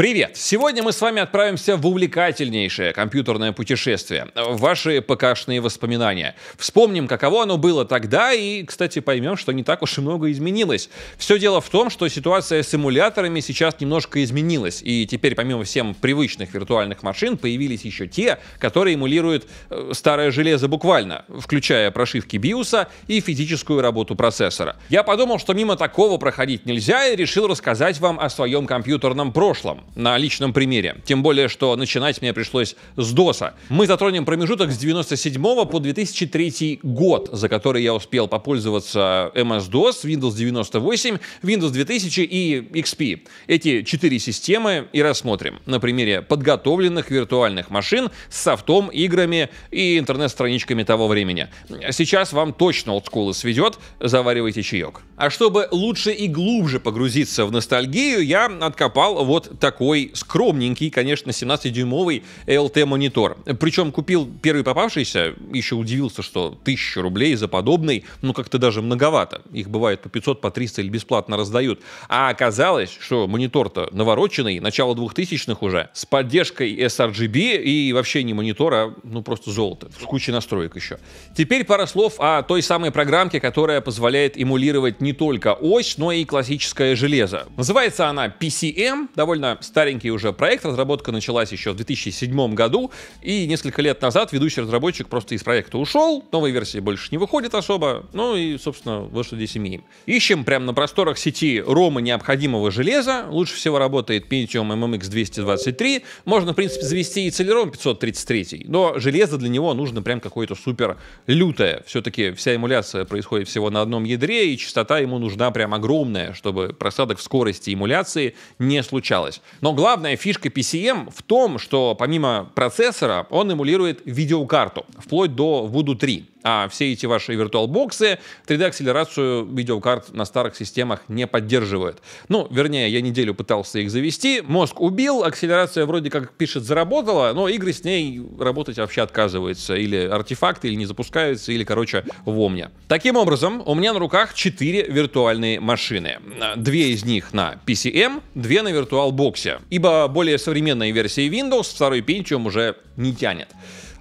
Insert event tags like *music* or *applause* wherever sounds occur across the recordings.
Привет! Сегодня мы с вами отправимся в увлекательнейшее компьютерное путешествие. Ваши ПКшные воспоминания. Вспомним, каково оно было тогда и, кстати, поймем, что не так уж и много изменилось. Все дело в том, что ситуация с эмуляторами сейчас немножко изменилась. И теперь, помимо всем привычных виртуальных машин, появились еще те, которые эмулируют э, старое железо буквально, включая прошивки биоса и физическую работу процессора. Я подумал, что мимо такого проходить нельзя и решил рассказать вам о своем компьютерном прошлом на личном примере. Тем более, что начинать мне пришлось с ДОСа. Мы затронем промежуток с 97 по 2003 год, за который я успел попользоваться MS-DOS, эм Windows 98, Windows 2000 и XP. Эти четыре системы и рассмотрим на примере подготовленных виртуальных машин с софтом, играми и интернет-страничками того времени. Сейчас вам точно олдскулы сведет, заваривайте чаек. А чтобы лучше и глубже погрузиться в ностальгию, я откопал вот такой такой скромненький, конечно, 17-дюймовый LT-монитор. Причем купил первый попавшийся, еще удивился, что 1000 рублей за подобный, ну как-то даже многовато. Их бывает по 500, по 300 или бесплатно раздают. А оказалось, что монитор-то навороченный, начало 2000-х уже, с поддержкой sRGB и вообще не монитора, ну просто золото, с кучей настроек еще. Теперь пара слов о той самой программке, которая позволяет эмулировать не только ось, но и классическое железо. Называется она PCM, довольно старенький уже проект, разработка началась еще в 2007 году, и несколько лет назад ведущий разработчик просто из проекта ушел, новой версии больше не выходит особо, ну и, собственно, вот что здесь имеем. Ищем прямо на просторах сети рома необходимого железа, лучше всего работает Pentium MMX 223, можно, в принципе, завести и Celeron 533, но железо для него нужно прям какое-то супер лютое, все-таки вся эмуляция происходит всего на одном ядре, и частота ему нужна прям огромная, чтобы просадок в скорости эмуляции не случалось. Но главная фишка PCM в том, что помимо процессора он эмулирует видеокарту, вплоть до Voodoo 3. А все эти ваши виртуалбоксы 3D-акселерацию видеокарт на старых системах не поддерживают. Ну, вернее, я неделю пытался их завести, мозг убил, акселерация вроде как пишет заработала, но игры с ней работать вообще отказываются. Или артефакты, или не запускаются, или, короче, вомня. Таким образом, у меня на руках 4 виртуальные машины. Две из них на PCM, эм, две на виртуалбоксе. Ибо более современные версии Windows второй Pentium уже не тянет.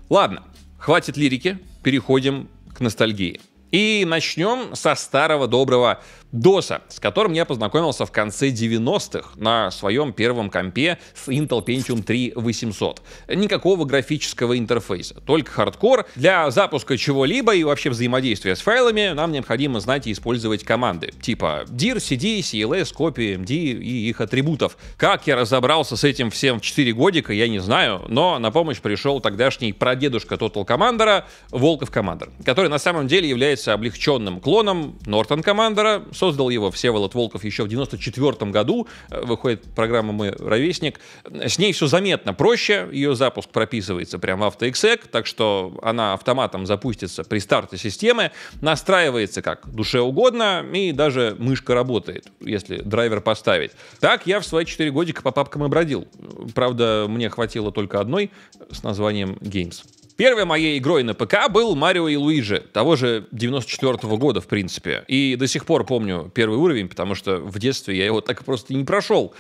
Ладно, Хватит лирики, переходим к ностальгии. И начнем со старого доброго ДОСа, с которым я познакомился в конце 90-х на своем первом компе с Intel Pentium 3 800. Никакого графического интерфейса, только хардкор. Для запуска чего-либо и вообще взаимодействия с файлами нам необходимо знать и использовать команды типа dir, cd, cls, copy, md и их атрибутов. Как я разобрался с этим всем в 4 годика, я не знаю, но на помощь пришел тогдашний прадедушка Total Commander, Волков Commander, который на самом деле является облегченным клоном Norton Commander, создал его Всеволод Волков еще в 94 году. Э, выходит программа «Мой ровесник». С ней все заметно проще. Ее запуск прописывается прямо в AutoExec, э так что она автоматом запустится при старте системы, настраивается как душе угодно, и даже мышка работает, если драйвер поставить. Так я в свои 4 годика по папкам и бродил. Правда, мне хватило только одной с названием Games. Первой моей игрой на ПК был Марио и Луиджи, того же 94 -го года, в принципе. И до сих пор помню первый уровень, потому что в детстве я его так просто не прошел.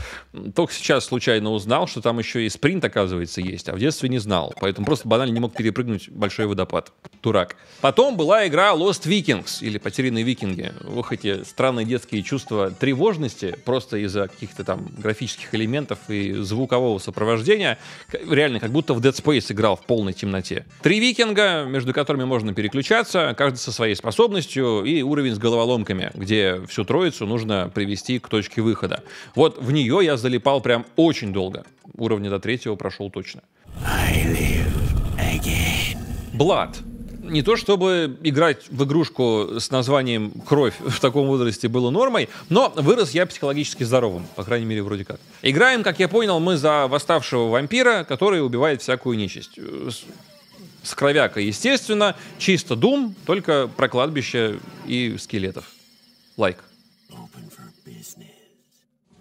Только сейчас случайно узнал, что там еще и спринт, оказывается, есть, а в детстве не знал. Поэтому просто банально не мог перепрыгнуть большой водопад. Дурак. Потом была игра Lost Vikings, или Потерянные викинги. Ох, эти странные детские чувства тревожности, просто из-за каких-то там графических элементов и звукового сопровождения. Реально, как будто в Dead Space играл в полной темноте. Три викинга, между которыми можно переключаться, каждый со своей способностью, и уровень с головоломками, где всю троицу нужно привести к точке выхода. Вот в нее я залипал прям очень долго. Уровня до третьего прошел точно. I live again. Blood не то чтобы играть в игрушку с названием «Кровь» *laughs* в таком возрасте было нормой, но вырос я психологически здоровым, по крайней мере, вроде как. Играем, как я понял, мы за восставшего вампира, который убивает всякую нечисть. Э, с кровяка, естественно, чисто дум, только про кладбище и скелетов. Лайк.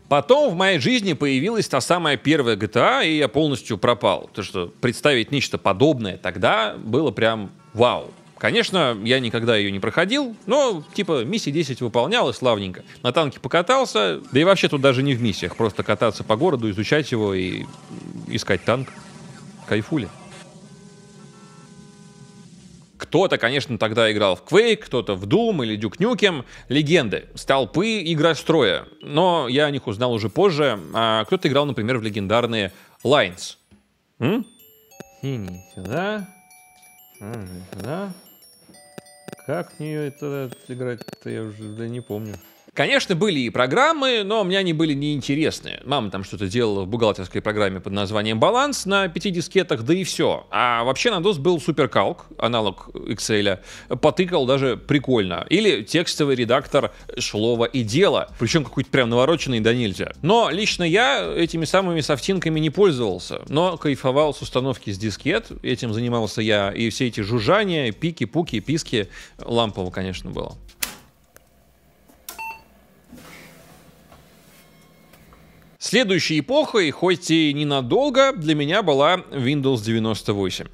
Потом в моей жизни появилась та самая первая GTA, а, и я полностью пропал. То, что представить нечто подобное тогда было прям вау. Конечно, я никогда ее не проходил, но типа миссии 10 выполнялась славненько. На танке покатался, да и вообще тут даже не в миссиях, просто кататься по городу, изучать его и искать танк. Кайфули. Кто-то, конечно, тогда играл в Quake, кто-то в Doom или Duke Nukem. Легенды, столпы строя. Но я о них узнал уже позже. А кто-то играл, например, в легендарные Lines. М? Синий сюда. Сюда. Как в нее это играть-то я уже не помню. Конечно, были и программы, но мне они были неинтересны. Мама там что-то делала в бухгалтерской программе под названием «Баланс» на пяти дискетах, да и все. А вообще на DOS был суперкалк, аналог Excel, потыкал даже прикольно. Или текстовый редактор «Шлова и дело», причем какой-то прям навороченный да нельзя. Но лично я этими самыми софтинками не пользовался, но кайфовал с установки с дискет, этим занимался я, и все эти жужжания, пики, пуки, писки, лампово, конечно, было. Следующей эпохой, хоть и ненадолго, для меня была Windows 98.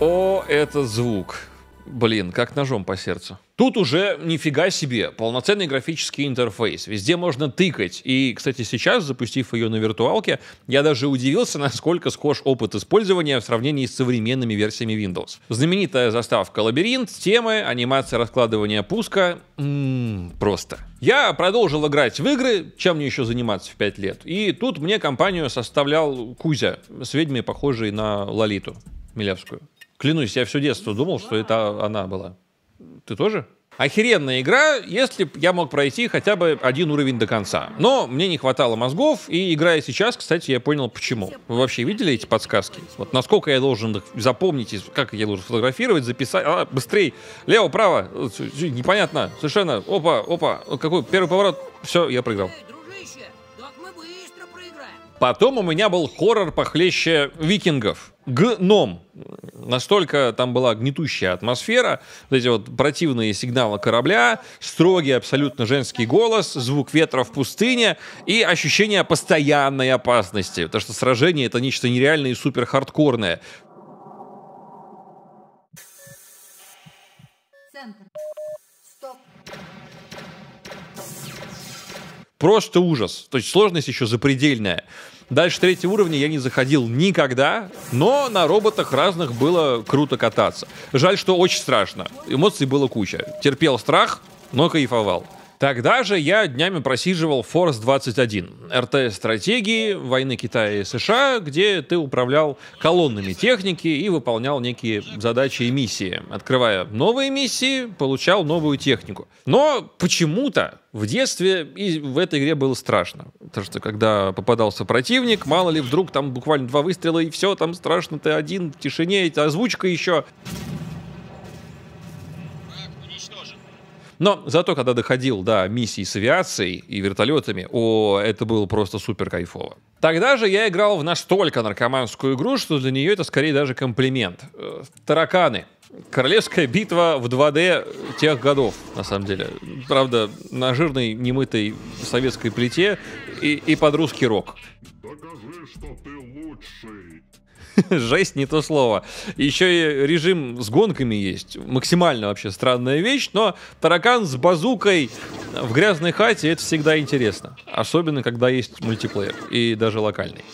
О, этот звук. Блин, как ножом по сердцу. Тут уже нифига себе, полноценный графический интерфейс. Везде можно тыкать. И, кстати, сейчас, запустив ее на виртуалке, я даже удивился, *laughs* насколько схож опыт использования в сравнении с современными версиями Windows. Знаменитая заставка «Лабиринт», темы, анимация раскладывания пуска. м м-м, просто. Я продолжил играть в игры, чем мне еще заниматься в 5 лет. И тут мне компанию составлял Кузя с ведьмой, похожей на Лолиту Милявскую. Клянусь, я все детство думал, что это она была. Ты тоже? Охеренная игра, если бы я мог пройти хотя бы один уровень до конца. Но мне не хватало мозгов, и играя сейчас, кстати, я понял, почему. Вы вообще видели эти подсказки? Вот насколько я должен их запомнить, как я должен фотографировать, записать. А, быстрей! Лево, право! Непонятно. Совершенно. Опа, опа. Какой первый поворот? Все, я проиграл. Потом у меня был хоррор похлеще викингов гном. Настолько там была гнетущая атмосфера, вот эти вот противные сигналы корабля, строгий абсолютно женский голос, звук ветра в пустыне и ощущение постоянной опасности, потому что сражение — это нечто нереальное и супер хардкорное. Центр. Просто ужас. То есть сложность еще запредельная. Дальше третьего уровня я не заходил никогда, но на роботах разных было круто кататься. Жаль, что очень страшно. Эмоций было куча. Терпел страх, но кайфовал. Тогда же я днями просиживал Форс 21, РТ стратегии войны Китая и США, где ты управлял колоннами техники и выполнял некие задачи и миссии. Открывая новые миссии, получал новую технику. Но почему-то в детстве и в этой игре было страшно. Потому что когда попадался противник, мало ли вдруг там буквально два выстрела и все, там страшно, ты один в тишине, озвучка еще. Но зато, когда доходил до миссий с авиацией и вертолетами, о, это было просто супер кайфово. Тогда же я играл в настолько наркоманскую игру, что для нее это скорее даже комплимент. Э, тараканы. Королевская битва в 2D тех годов, на самом деле. Правда, на жирной, немытой советской плите и, и под русский рок. Докажи, что ты лучший. *laughs* Жесть не то слово. Еще и режим с гонками есть. Максимально вообще странная вещь, но таракан с базукой в грязной хате это всегда интересно. Особенно, когда есть мультиплеер и даже локальный.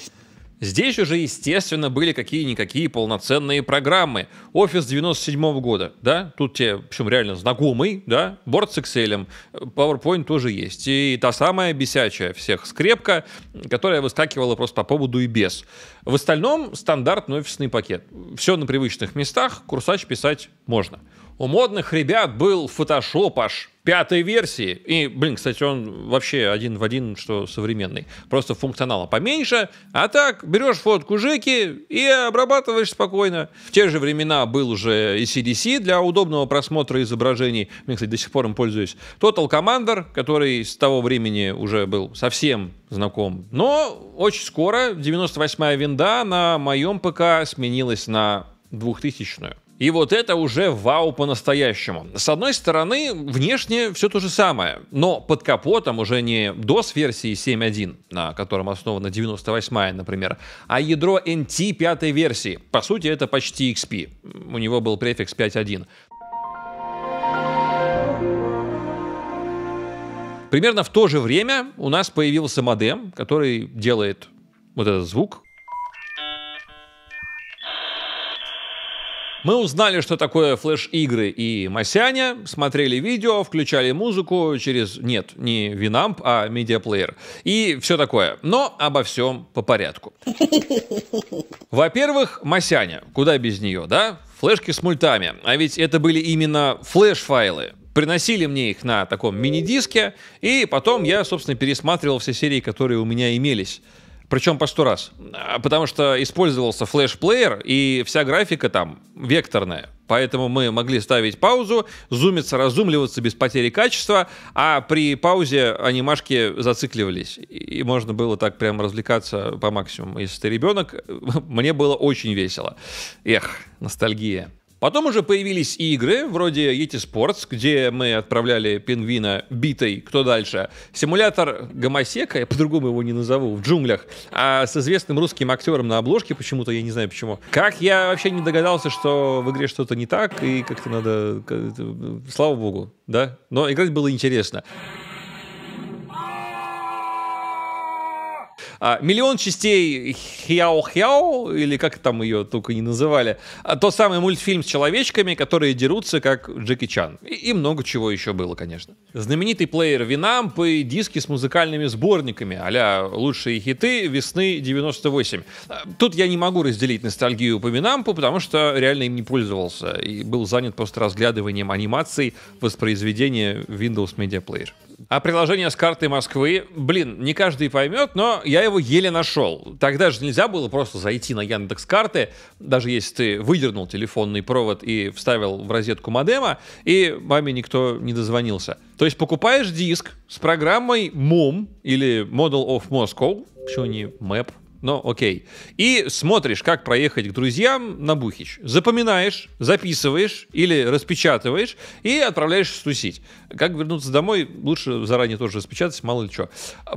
Здесь уже, естественно, были какие-никакие полноценные программы. Офис 97 -го года, да, тут тебе, в общем, реально знакомый, да, борт с Excel, PowerPoint тоже есть. И та самая бесячая всех скрепка, которая выскакивала просто по поводу и без. В остальном стандартный офисный пакет. Все на привычных местах, курсач писать можно. У модных ребят был фотошоп аж пятой версии. И, блин, кстати, он вообще один в один, что современный. Просто функционала поменьше. А так, берешь фотку Жеки и обрабатываешь спокойно. В те же времена был уже и CDC для удобного просмотра изображений. Блин, кстати, до сих пор им пользуюсь. Total Commander, который с того времени уже был совсем знаком. Но очень скоро 98-я винда на моем ПК сменилась на 2000-ю. И вот это уже вау по-настоящему. С одной стороны, внешне все то же самое, но под капотом уже не DOS версии 7.1, на котором основана 98-я, например, а ядро NT пятой версии. По сути, это почти XP. У него был префикс 5.1. Примерно в то же время у нас появился модем, который делает вот этот звук. Мы узнали, что такое флеш-игры и Масяня, смотрели видео, включали музыку через, нет, не Винамп, а медиаплеер. И все такое. Но обо всем по порядку. Во-первых, Масяня. Куда без нее, да? Флешки с мультами. А ведь это были именно флеш-файлы приносили мне их на таком мини-диске, и потом я, собственно, пересматривал все серии, которые у меня имелись. Причем по сто раз. А, потому что использовался флеш-плеер, и вся графика там векторная. Поэтому мы могли ставить паузу, зумиться, разумливаться без потери качества, а при паузе анимашки зацикливались. И можно было так прям развлекаться по максимуму. Если ты ребенок, *laughs* мне было очень весело. Эх, ностальгия. Потом уже появились и игры вроде Yeti Sports, где мы отправляли пингвина битой, кто дальше. Симулятор гомосека, я по-другому его не назову, в джунглях, а с известным русским актером на обложке почему-то, я не знаю почему. Как я вообще не догадался, что в игре что-то не так, и как-то надо... Э, слава богу, да? Но играть было интересно. А, миллион частей Хяо-Хяо, или как там ее только не называли, а, тот самый мультфильм с человечками, которые дерутся как Джеки Чан. И, и много чего еще было, конечно. Знаменитый плеер Винамп и диски с музыкальными сборниками, а лучшие хиты весны 98. А, тут я не могу разделить ностальгию по Винампу, потому что реально им не пользовался и был занят просто разглядыванием анимаций воспроизведения Windows Media Player. А приложение с картой Москвы, блин, не каждый поймет, но я его еле нашел. Тогда же нельзя было просто зайти на Яндекс карты, даже если ты выдернул телефонный провод и вставил в розетку модема, и маме никто не дозвонился. То есть покупаешь диск с программой MOM или Model of Moscow, почему не MAP, но окей. И смотришь, как проехать к друзьям на Бухич. Запоминаешь, записываешь или распечатываешь и отправляешь стусить. Как вернуться домой, лучше заранее тоже распечатать, мало ли что.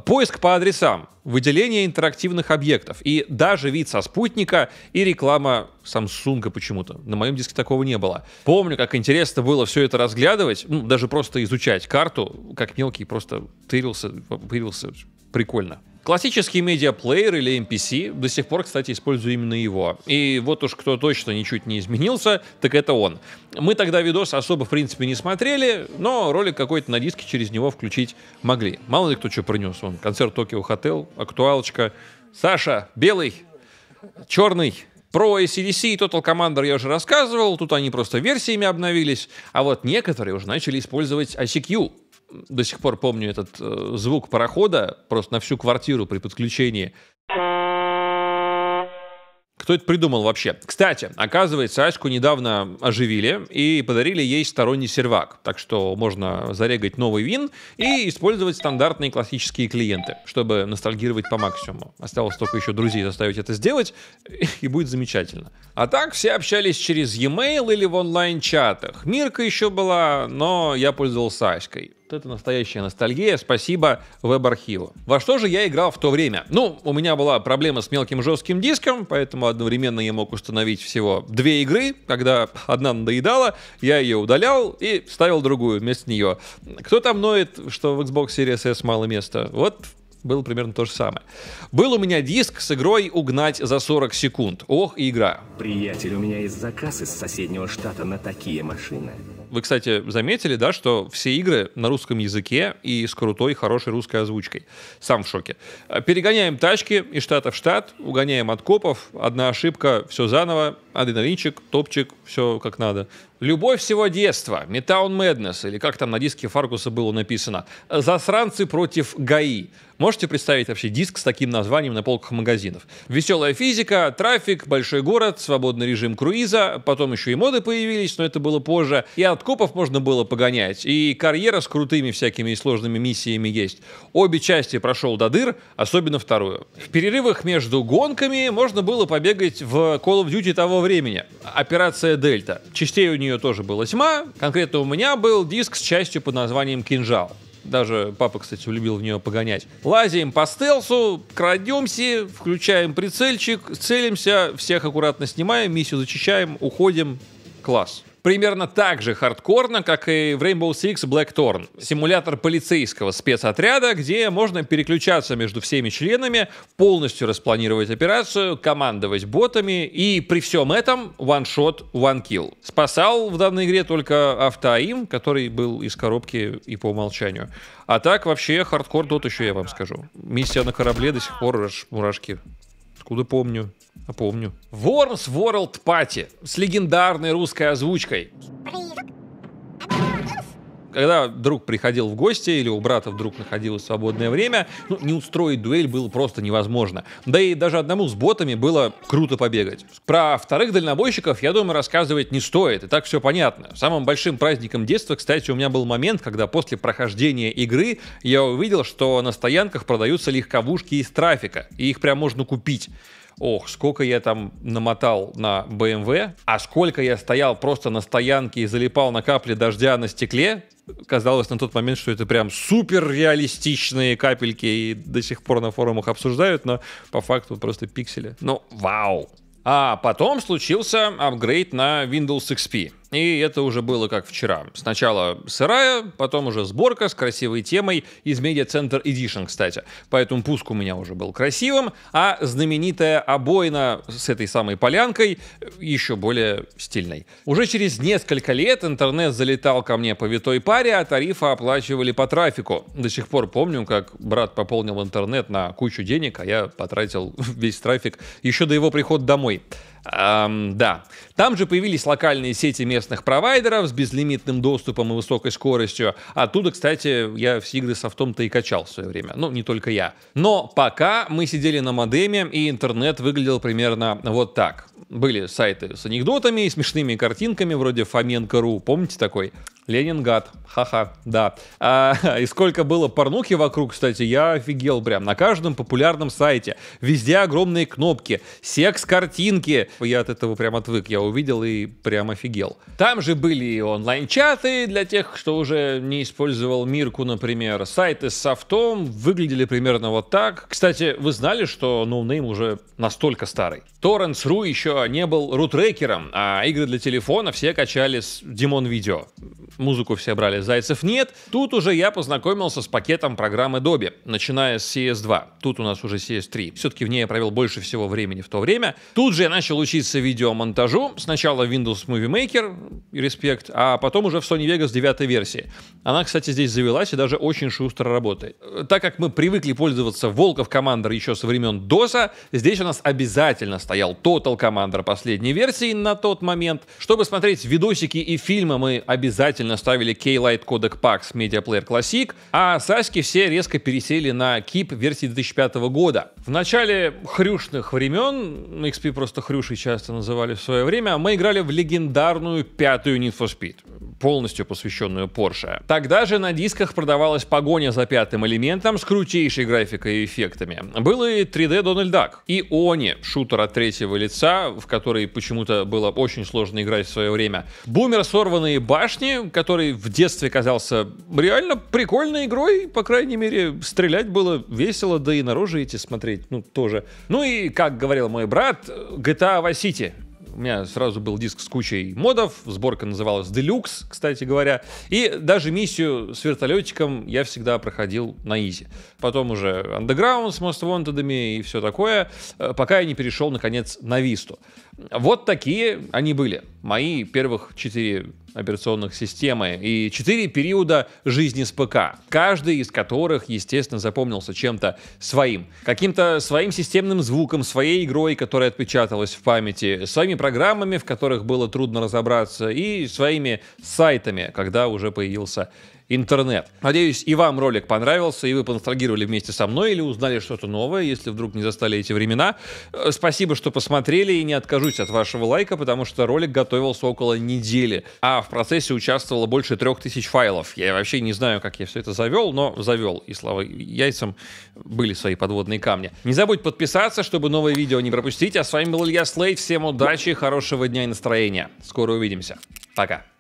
Поиск по адресам, выделение интерактивных объектов и даже вид со спутника и реклама Samsung почему-то. На моем диске такого не было. Помню, как интересно было все это разглядывать, ну, даже просто изучать карту, как мелкий просто тырился, тырился Прикольно. Классический медиаплеер или MPC до сих пор, кстати, использую именно его. И вот уж кто точно ничуть не изменился, так это он. Мы тогда видос особо, в принципе, не смотрели, но ролик какой-то на диске через него включить могли. Мало ли кто что принес. Он концерт Токио Хотел, актуалочка. Саша, белый, черный, про ACDC и Total Commander я уже рассказывал, тут они просто версиями обновились, а вот некоторые уже начали использовать ICQ, до сих пор помню этот э, звук парохода просто на всю квартиру при подключении. Кто это придумал вообще? Кстати, оказывается, Аську недавно оживили и подарили ей сторонний сервак. Так что можно зарегать новый вин и использовать стандартные классические клиенты, чтобы ностальгировать по максимуму. Осталось только еще друзей заставить это сделать, *laughs* и будет замечательно. А так все общались через e-mail или в онлайн-чатах. Мирка еще была, но я пользовался Аськой. Вот это настоящая ностальгия. Спасибо веб-архиву. Во что же я играл в то время? Ну, у меня была проблема с мелким жестким диском, поэтому одновременно я мог установить всего две игры. Когда одна надоедала, я ее удалял и ставил другую вместо нее. Кто там ноет, что в Xbox Series S мало места? Вот было примерно то же самое. Был у меня диск с игрой «Угнать за 40 секунд». Ох, игра. Приятель, у меня есть заказ из соседнего штата на такие машины. Вы, кстати, заметили, да, что все игры на русском языке и с крутой, хорошей русской озвучкой. Сам в шоке. Э, перегоняем тачки из штата в штат, угоняем от копов. Одна ошибка, все заново, адреналинчик, топчик, все как надо. «Любовь всего детства», «Метаун Мэднес» или как там на диске Фаргуса было написано, «Засранцы против ГАИ». Можете представить вообще диск с таким названием на полках магазинов? Веселая физика, трафик, большой город, свободный режим круиза, потом еще и моды появились, но это было позже, и от копов можно было погонять, и карьера с крутыми всякими и сложными миссиями есть. Обе части прошел до дыр, особенно вторую. В перерывах между гонками можно было побегать в Call of Duty того времени. Операция Дельта. Частей у нее тоже было. тьма. Конкретно у меня был диск с частью под названием Кинжал. Даже папа, кстати, любил в нее погонять. Лазим по стелсу, крадемся, включаем прицельчик, целимся, всех аккуратно снимаем, миссию зачищаем, уходим. Класс примерно так же хардкорно, как и в Rainbow Six Black Thorn, Симулятор полицейского спецотряда, где можно переключаться между всеми членами, полностью распланировать операцию, командовать ботами и при всем этом one shot one kill. Спасал в данной игре только автоим, который был из коробки и по умолчанию. А так вообще хардкор тут еще я вам скажу. Миссия на корабле до сих пор мурашки. Откуда помню. Напомню. Worms World Party с легендарной русской озвучкой. Когда друг приходил в гости или у брата вдруг находилось свободное время, ну, не устроить дуэль было просто невозможно. Да и даже одному с ботами было круто побегать. Про вторых дальнобойщиков, я думаю, рассказывать не стоит, и так все понятно. Самым большим праздником детства, кстати, у меня был момент, когда после прохождения игры я увидел, что на стоянках продаются легковушки из трафика, и их прям можно купить ох, сколько я там намотал на BMW, эм а сколько я стоял просто на стоянке и залипал на капли дождя на стекле, казалось на тот момент, что это прям супер реалистичные капельки и до сих пор на форумах обсуждают, но по факту просто пиксели. Ну, вау! А потом случился апгрейд на Windows XP. И это уже было как вчера. Сначала сырая, потом уже сборка с красивой темой из Media Center Edition, кстати. Поэтому пуск у меня уже был красивым, а знаменитая обоина с этой самой полянкой э, еще более стильной. Уже через несколько лет интернет залетал ко мне по витой паре, а тарифы оплачивали по трафику. До сих пор помню, как брат пополнил интернет на кучу денег, а я потратил *laughs* весь трафик еще до его прихода домой. Эм, да. Там же появились локальные сети местных провайдеров с безлимитным доступом и высокой скоростью. Оттуда, кстати, я все игры софтом-то и качал в свое время. Ну, не только я. Но пока мы сидели на модеме, и интернет выглядел примерно вот так. Были сайты с анекдотами и смешными картинками, вроде Фоменко.ру, помните такой? Ленинград, ха-ха, да. А, *laughs* и сколько было порнухи вокруг, кстати, я офигел прям. На каждом популярном сайте. Везде огромные кнопки, секс-картинки. Я от этого прям отвык, я увидел и прям офигел. Там же были и онлайн-чаты для тех, кто уже не использовал Мирку, например. Сайты с софтом выглядели примерно вот так. Кстати, вы знали, что NoName уже настолько старый? Torrents.ru еще не был рутрекером, а игры для телефона все качали с Димон Видео музыку все брали, Зайцев нет. Тут уже я познакомился с пакетом программы Добби, начиная с CS2. Тут у нас уже CS3. Все-таки в ней я провел больше всего времени в то время. Тут же я начал учиться видеомонтажу. Сначала Windows Movie Maker, респект, а потом уже в Sony Vegas 9 версии. Она, кстати, здесь завелась и даже очень шустро работает. Так как мы привыкли пользоваться Волков Commander еще со времен DOS, здесь у нас обязательно стоял Total Commander последней версии на тот момент. Чтобы смотреть видосики и фильмы, мы обязательно ставили оставили Keylight Codec Pax Media Player Classic, а Саски все резко пересели на KIP версии 2005 года. В начале хрюшных времен, ну, XP просто хрюши часто называли в свое время, мы играли в легендарную пятую Need for Speed полностью посвященную Porsche. Тогда же на дисках продавалась погоня за пятым элементом с крутейшей графикой и эффектами. Был и 3D Donald Duck, и Они, шутер от третьего лица, в который почему-то было очень сложно играть в свое время. Бумер сорванные башни, который в детстве казался реально прикольной игрой, по крайней мере, стрелять было весело, да и на рожи эти смотреть, ну, тоже. Ну и, как говорил мой брат, GTA Vice City. У меня сразу был диск с кучей модов, сборка называлась Deluxe, кстати говоря, и даже миссию с вертолетиком я всегда проходил на изи. Потом уже Underground с Most Wanted и все такое, э, пока я не перешел, наконец, на Висту. Вот такие они были. Мои первых четыре операционных системы и четыре периода жизни с ПК, каждый из которых, естественно, запомнился чем-то своим. Каким-то своим системным звуком, своей игрой, которая отпечаталась в памяти, своими программами, в которых было трудно разобраться, и своими сайтами, когда уже появился интернет. Надеюсь, и вам ролик понравился, и вы поностальгировали вместе со мной или узнали что-то новое, если вдруг не застали эти времена. Э, спасибо, что посмотрели, и не откажусь от вашего лайка, потому что ролик готовился около недели, а в процессе участвовало больше трех тысяч файлов. Я вообще не знаю, как я все это завел, но завел, и слава яйцам были свои подводные камни. Не забудь подписаться, чтобы новые видео не пропустить, а с вами был Илья Слейд, всем удачи, хорошего дня и настроения. Скоро увидимся. Пока.